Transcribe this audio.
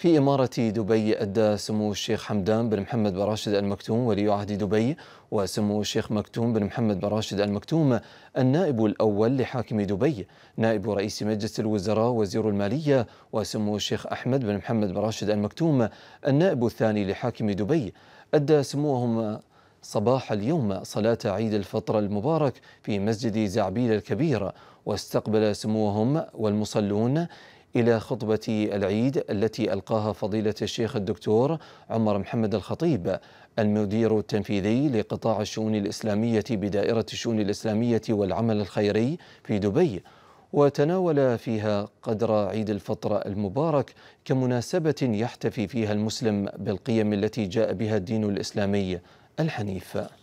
في إمارة دبي أدى سمو الشيخ حمدان بن محمد بن راشد المكتوم ولي عهد دبي وسمو الشيخ مكتوم بن محمد بن راشد المكتوم النائب الأول لحاكم دبي نائب رئيس مجلس الوزراء وزير المالية وسمو الشيخ أحمد بن محمد بن راشد المكتوم النائب الثاني لحاكم دبي أدى سموهم صباح اليوم صلاة عيد الفطر المبارك في مسجد زعبيل الكبير واستقبل سموهم والمصلون إلى خطبة العيد التي ألقاها فضيلة الشيخ الدكتور عمر محمد الخطيب المدير التنفيذي لقطاع الشؤون الإسلامية بدائرة الشؤون الإسلامية والعمل الخيري في دبي وتناول فيها قدر عيد الفطر المبارك كمناسبة يحتفي فيها المسلم بالقيم التي جاء بها الدين الإسلامي الحنيف